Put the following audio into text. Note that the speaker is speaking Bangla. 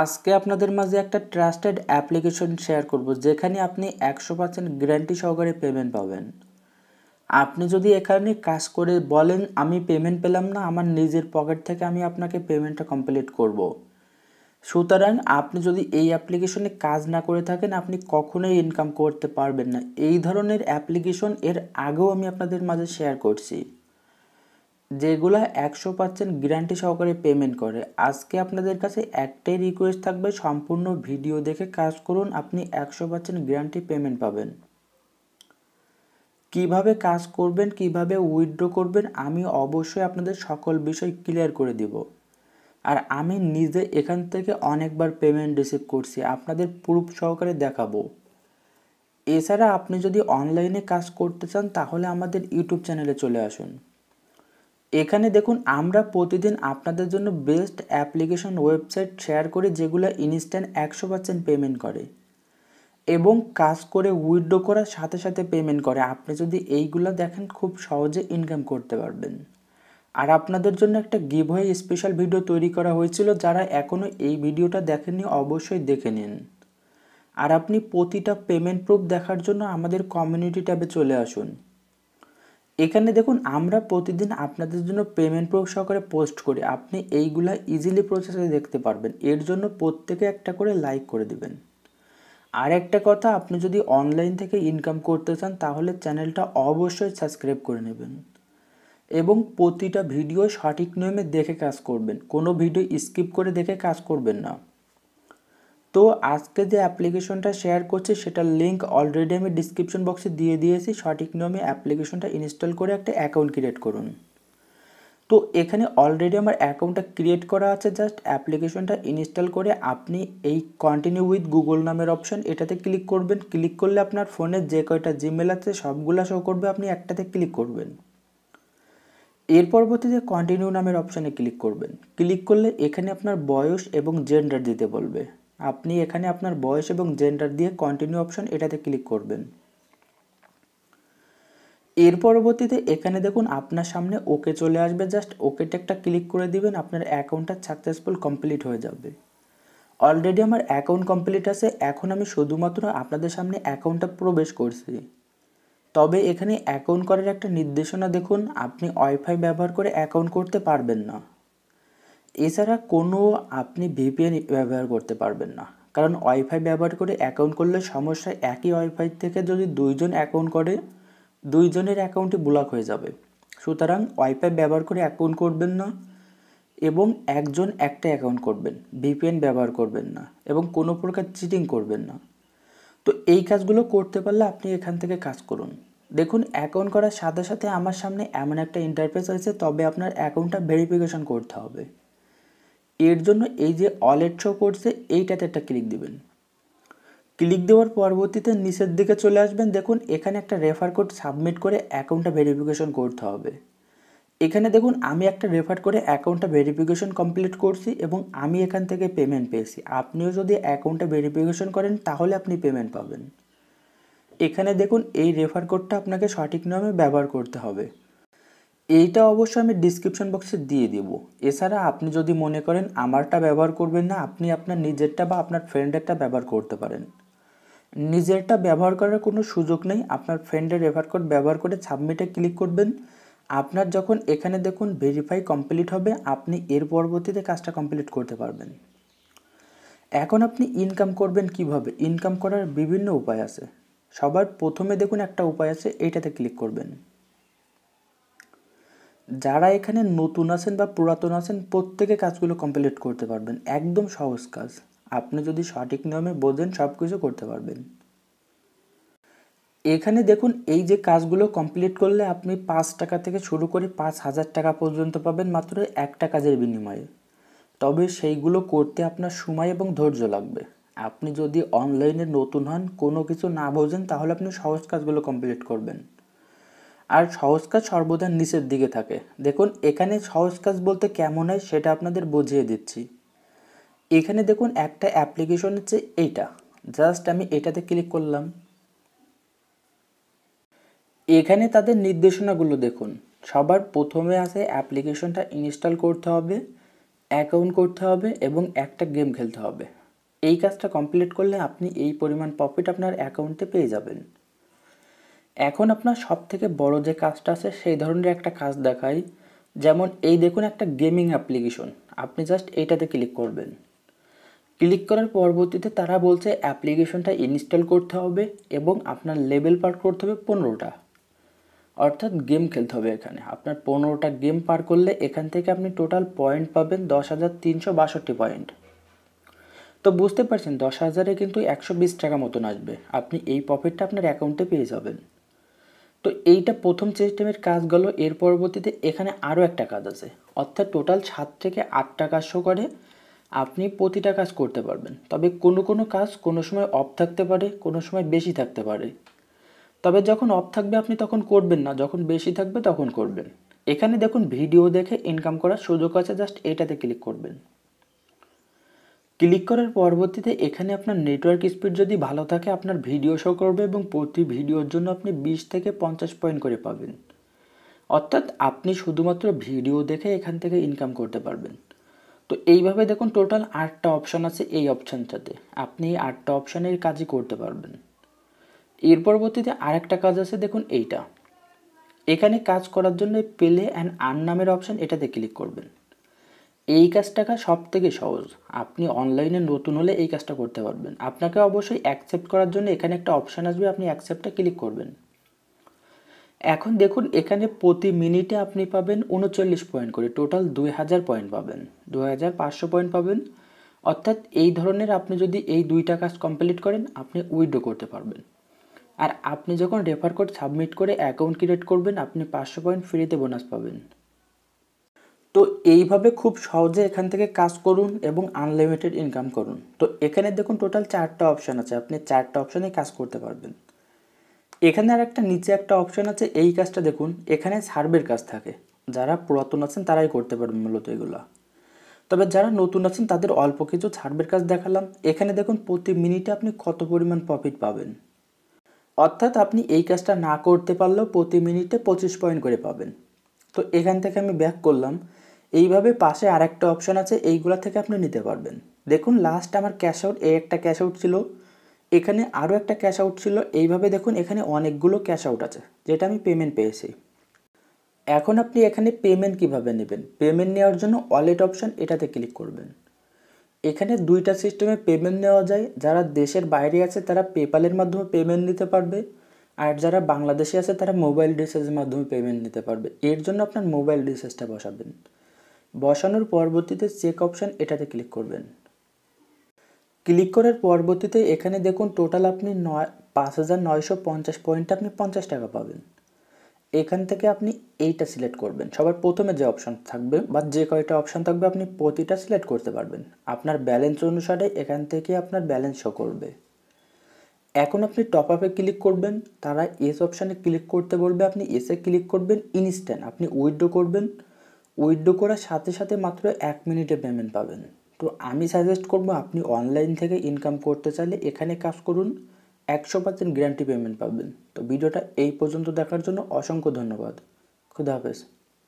আজকে আপনাদের মাঝে একটা ট্রাস্টেড অ্যাপ্লিকেশন শেয়ার করব যেখানে আপনি একশো পার্সেন্ট গ্যারান্টি সহকারে পেমেন্ট পাবেন আপনি যদি এখানে কাজ করে বলেন আমি পেমেন্ট পেলাম না আমার নিজের পকেট থেকে আমি আপনাকে পেমেন্টটা কমপ্লিট করব। সুতরাং আপনি যদি এই অ্যাপ্লিকেশনে কাজ না করে থাকেন আপনি কখনোই ইনকাম করতে পারবেন না এই ধরনের অ্যাপ্লিকেশন এর আগেও আমি আপনাদের মাঝে শেয়ার করছি যেগুলো একশো পার্সেন্ট গ্যারান্টি সহকারে পেমেন্ট করে আজকে আপনাদের কাছে একটাই রিকোয়েস্ট থাকবে সম্পূর্ণ ভিডিও দেখে কাজ করুন আপনি একশো পার্সেন্ট গ্যারান্টি পেমেন্ট পাবেন কিভাবে কাজ করবেন কিভাবে উইথড্র করবেন আমি অবশ্যই আপনাদের সকল বিষয় ক্লিয়ার করে দিব আর আমি নিজে এখান থেকে অনেকবার পেমেন্ট রিসিভ করছি আপনাদের প্রুফ সহকারে দেখাবো এছাড়া আপনি যদি অনলাইনে কাজ করতে চান তাহলে আমাদের ইউটিউব চ্যানেলে চলে আসুন এখানে দেখুন আমরা প্রতিদিন আপনাদের জন্য বেস্ট অ্যাপ্লিকেশন ওয়েবসাইট শেয়ার করি যেগুলো ইনস্ট্যান্ট একশো পার্সেন্ট পেমেন্ট করে এবং কাজ করে উইড্রো করার সাথে সাথে পেমেন্ট করে আপনি যদি এইগুলো দেখেন খুব সহজে ইনকাম করতে পারবেন আর আপনাদের জন্য একটা গিভ হয়ে স্পেশাল ভিডিও তৈরি করা হয়েছিল যারা এখনও এই ভিডিওটা দেখেননি অবশ্যই দেখে নিন আর আপনি প্রতিটা পেমেন্ট প্রুফ দেখার জন্য আমাদের কমিউনিটি ট্যাবে চলে আসুন এখানে দেখুন আমরা প্রতিদিন আপনাদের জন্য পেমেন্ট প্রুফ সহকারে পোস্ট করি আপনি এইগুলা ইজিলি প্রসেসে দেখতে পারবেন এর জন্য প্রত্যেকে একটা করে লাইক করে দিবেন আর একটা কথা আপনি যদি অনলাইন থেকে ইনকাম করতে চান তাহলে চ্যানেলটা অবশ্যই সাবস্ক্রাইব করে নেবেন এবং প্রতিটা ভিডিও সঠিক নিয়মে দেখে কাজ করবেন কোনো ভিডিও স্কিপ করে দেখে কাজ করবেন না তো আজকে যে অ্যাপ্লিকেশনটা শেয়ার করছি সেটার লিঙ্ক অলরেডি আমি ডিসক্রিপশন বক্সে দিয়ে দিয়েছি সঠিক নিয়মে অ্যাপ্লিকেশনটা ইনস্টল করে একটা অ্যাকাউন্ট ক্রিয়েট করুন তো এখানে অলরেডি আমার অ্যাকাউন্টটা ক্রিয়েট করা আছে জাস্ট অ্যাপ্লিকেশনটা ইনস্টল করে আপনি এই কন্টিনিউ উইথ গুগল নামের অপশন এটাতে ক্লিক করবেন ক্লিক করলে আপনার ফোনে যে কয়টা জিমেল আছে সবগুলো শো করবে আপনি একটাতে ক্লিক করবেন এর পরবর্তীতে কন্টিনিউ নামের অপশানে ক্লিক করবেন ক্লিক করলে এখানে আপনার বয়স এবং জেন্ডার দিতে বলবে আপনি এখানে আপনার বয়স এবং জেন্ডার দিয়ে কন্টিনিউ অপশন এটাতে ক্লিক করবেন এর পরবর্তীতে এখানে দেখুন আপনার সামনে ওকে চলে আসবে জাস্ট ওকেটা একটা ক্লিক করে দিবেন আপনার অ্যাকাউন্টটা সাকসেসফুল কমপ্লিট হয়ে যাবে অলরেডি আমার অ্যাকাউন্ট কমপ্লিট আছে এখন আমি শুধুমাত্র আপনাদের সামনে অ্যাকাউন্টটা প্রবেশ করছি তবে এখানে অ্যাকাউন্ট করার একটা নির্দেশনা দেখুন আপনি ওয়াইফাই ব্যবহার করে অ্যাকাউন্ট করতে পারবেন না এছাড়া কোনো আপনি ভিপিএন ব্যবহার করতে পারবেন না কারণ ওয়াইফাই ব্যবহার করে অ্যাকাউন্ট করলে সমস্যা একই ওয়াইফাই থেকে যদি দুইজন অ্যাকাউন্ট করে দুইজনের অ্যাকাউন্টে ব্লক হয়ে যাবে সুতরাং ওয়াইফাই ব্যবহার করে অ্যাকাউন্ট করবেন না এবং একজন একটা অ্যাকাউন্ট করবেন ভিপিএন ব্যবহার করবেন না এবং কোনো প্রকার চিটিং করবেন না তো এই কাজগুলো করতে পারলে আপনি এখান থেকে কাজ করুন দেখুন অ্যাকাউন্ট করার সাথে সাথে আমার সামনে এমন একটা ইন্টারফেস আছে তবে আপনার অ্যাকাউন্টটা ভেরিফিকেশন করতে হবে এর জন্য এই যে অলেট শো করছে এইটাতে একটা ক্লিক দেবেন ক্লিক দেওয়ার পরবর্তীতে নিচের দিকে চলে আসবেন দেখুন এখানে একটা রেফার কোড সাবমিট করে অ্যাকাউন্টটা ভেরিফিকেশন করতে হবে এখানে দেখুন আমি একটা রেফার করে অ্যাকাউন্টটা ভেরিফিকেশন কমপ্লিট করছি এবং আমি এখান থেকে পেমেন্ট পেয়েছি আপনিও যদি অ্যাকাউন্টটা ভেরিফিকেশন করেন তাহলে আপনি পেমেন্ট পাবেন এখানে দেখুন এই রেফার কোডটা আপনাকে সঠিক নামে ব্যবহার করতে হবে এইটা অবশ্য আমি ডিসক্রিপশন বক্সে দিয়ে দেব এছাড়া আপনি যদি মনে করেন আমারটা ব্যবহার করবেন না আপনি আপনার নিজেরটা বা আপনার ফ্রেন্ডেরটা ব্যবহার করতে পারেন নিজেরটা ব্যবহার করার কোনো সুযোগ নেই আপনার ফ্রেন্ডের রেফার কোড ব্যবহার করে সাবমিটে ক্লিক করবেন আপনার যখন এখানে দেখুন ভেরিফাই কমপ্লিট হবে আপনি এর পরবর্তীতে কাজটা কমপ্লিট করতে পারবেন এখন আপনি ইনকাম করবেন কিভাবে ইনকাম করার বিভিন্ন উপায় আছে সবার প্রথমে দেখুন একটা উপায় আছে এইটাতে ক্লিক করবেন যারা এখানে নতুন আছেন বা পুরাতন আছেন প্রত্যেকে কাজগুলো কমপ্লিট করতে পারবেন একদম সহজ কাজ আপনি যদি সঠিক নিয়মে বোঝেন সব কিছু করতে পারবেন এখানে দেখুন এই যে কাজগুলো কমপ্লিট করলে আপনি পাঁচ টাকা থেকে শুরু করে পাঁচ হাজার টাকা পর্যন্ত পাবেন মাত্র একটা কাজের বিনিময়ে তবে সেইগুলো করতে আপনার সময় এবং ধৈর্য লাগবে আপনি যদি অনলাইনে নতুন হন কোনো কিছু না বোঝেন তাহলে আপনি সহজ কাজগুলো কমপ্লিট করবেন আর সহজ কাজ সর্বদা নিচের দিকে থাকে দেখুন এখানে সহজ কাজ বলতে কেমন হয় সেটা আপনাদের বুঝিয়ে দিচ্ছি এখানে দেখুন একটা অ্যাপ্লিকেশন হচ্ছে এইটা জাস্ট আমি এটাতে ক্লিক করলাম এখানে তাদের নির্দেশনাগুলো দেখুন সবার প্রথমে আছে অ্যাপ্লিকেশনটা ইনস্টল করতে হবে অ্যাকাউন্ট করতে হবে এবং একটা গেম খেলতে হবে এই কাজটা কমপ্লিট করলে আপনি এই পরিমাণ প্রফিট আপনার অ্যাকাউন্টে পেয়ে যাবেন এখন আপনার সব থেকে বড় যে কাজটা আছে সেই ধরনের একটা কাজ দেখাই যেমন এই দেখুন একটা গেমিং অ্যাপ্লিকেশন আপনি জাস্ট এইটাতে ক্লিক করবেন ক্লিক করার পরবর্তীতে তারা বলছে অ্যাপ্লিকেশনটা ইনস্টল করতে হবে এবং আপনার লেভেল পার করতে হবে পনেরোটা অর্থাৎ গেম খেলতে হবে এখানে আপনার পনেরোটা গেম পার করলে এখান থেকে আপনি টোটাল পয়েন্ট পাবেন দশ হাজার তিনশো বাষট্টি পয়েন্ট তো বুঝতে পারছেন দশ হাজারে কিন্তু একশো বিশ টাকা মতন আসবে আপনি এই প্রফিটটা আপনার অ্যাকাউন্টে পেয়ে যাবেন তো এইটা প্রথম সিস্টেমের কাজ গেল এর পরবর্তীতে এখানে আরও একটা কাজ আছে অর্থাৎ টোটাল সাত থেকে আটটা কাজ শো করে আপনি প্রতিটা কাজ করতে পারবেন তবে কোনো কোনো কাজ কোনো সময় অফ থাকতে পারে কোনো সময় বেশি থাকতে পারে তবে যখন অফ থাকবে আপনি তখন করবেন না যখন বেশি থাকবে তখন করবেন এখানে দেখুন ভিডিও দেখে ইনকাম করার সুযোগ আছে জাস্ট এটাতে ক্লিক করবেন ক্লিক করার পরবর্তীতে এখানে আপনার নেটওয়ার্ক স্পিড যদি ভালো থাকে আপনার ভিডিও শো করবে এবং প্রতি ভিডিওর জন্য আপনি বিশ থেকে পঞ্চাশ পয়েন্ট করে পাবেন অর্থাৎ আপনি শুধুমাত্র ভিডিও দেখে এখান থেকে ইনকাম করতে পারবেন তো এইভাবে দেখুন টোটাল আটটা অপশান আছে এই অপশানটাতে আপনি এই আটটা অপশানের কাজই করতে পারবেন এর পরবর্তীতে আরেকটা কাজ আছে দেখুন এইটা এখানে কাজ করার জন্য পেলে অ্যান্ড আর নামের অপশান এটাতে ক্লিক করবেন এই কাজটাকে সব থেকে সহজ আপনি অনলাইনে নতুন হলে এই কাজটা করতে পারবেন আপনাকে অবশ্যই অ্যাকসেপ্ট করার জন্য এখানে একটা অপশান আসবে আপনি অ্যাকসেপ্টটা ক্লিক করবেন এখন দেখুন এখানে প্রতি মিনিটে আপনি পাবেন উনচল্লিশ পয়েন্ট করে টোটাল দুই হাজার পয়েন্ট পাবেন দু হাজার পাঁচশো পয়েন্ট পাবেন অর্থাৎ এই ধরনের আপনি যদি এই দুইটা কাজ কমপ্লিট করেন আপনি উইড্রো করতে পারবেন আর আপনি যখন রেফার কোড সাবমিট করে অ্যাকাউন্ট ক্রিয়েট করবেন আপনি পাঁচশো পয়েন্ট ফ্রিতে বোনাস পাবেন তো এইভাবে খুব সহজে এখান থেকে কাজ করুন এবং আনলিমিটেড ইনকাম করুন তো এখানে দেখুন টোটাল চারটা অপশান আছে আপনি চারটা অপশানে কাজ করতে পারবেন এখানে আর একটা নিচে একটা অপশান আছে এই কাজটা দেখুন এখানে সার্ভের কাজ থাকে যারা পুরাতন আছেন তারাই করতে পারবেন মূলত এগুলো তবে যারা নতুন আছেন তাদের অল্প কিছু সার্ভের কাজ দেখালাম এখানে দেখুন প্রতি মিনিটে আপনি কত পরিমাণ প্রফিট পাবেন অর্থাৎ আপনি এই কাজটা না করতে পারলেও প্রতি মিনিটে পঁচিশ পয়েন্ট করে পাবেন তো এখান থেকে আমি ব্যাক করলাম এইভাবে পাশে আরেকটা অপশান আছে এইগুলা থেকে আপনি নিতে পারবেন দেখুন লাস্ট আমার ক্যাশ আউট এই একটা ক্যাশ আউট ছিল এখানে আরও একটা ক্যাশ আউট ছিল এইভাবে দেখুন এখানে অনেকগুলো ক্যাশ আউট আছে যেটা আমি পেমেন্ট পেয়েছি এখন আপনি এখানে পেমেন্ট কিভাবে নেবেন পেমেন্ট নেওয়ার জন্য ওয়ালেট অপশান এটাতে ক্লিক করবেন এখানে দুইটা সিস্টেমে পেমেন্ট নেওয়া যায় যারা দেশের বাইরে আছে তারা পেপালের মাধ্যমে পেমেন্ট নিতে পারবে আর যারা বাংলাদেশে আছে তারা মোবাইল রিচার্জের মাধ্যমে পেমেন্ট নিতে পারবে এর জন্য আপনার মোবাইল রিচার্জটা বসাবেন বসানোর পরবর্তীতে চেক অপশান এটাতে ক্লিক করবেন ক্লিক করার পরবর্তীতে এখানে দেখুন টোটাল আপনি নয় পাঁচ হাজার নয়শো পঞ্চাশ পয়েন্টে আপনি পঞ্চাশ টাকা পাবেন এখান থেকে আপনি এইটা সিলেক্ট করবেন সবার প্রথমে যে অপশান থাকবে বা যে কয়টা অপশান থাকবে আপনি প্রতিটা সিলেক্ট করতে পারবেন আপনার ব্যালেন্স অনুসারে এখান থেকে আপনার ব্যালেন্স শো করবে এখন আপনি টপ আপে ক্লিক করবেন তারা এস অপশানে ক্লিক করতে বলবে আপনি এসে ক্লিক করবেন ইনস্ট্যান্ট আপনি উইথড্র করবেন উইথড্রো করার সাথে সাথে মাত্র এক মিনিটে পেমেন্ট পাবেন তো আমি সাজেস্ট করব আপনি অনলাইন থেকে ইনকাম করতে চাইলে এখানে কাজ করুন একশো পার্সেন্ট গ্যারান্টি পেমেন্ট পাবেন তো ভিডিওটা এই পর্যন্ত দেখার জন্য অসংখ্য ধন্যবাদ খুদাহাফেজ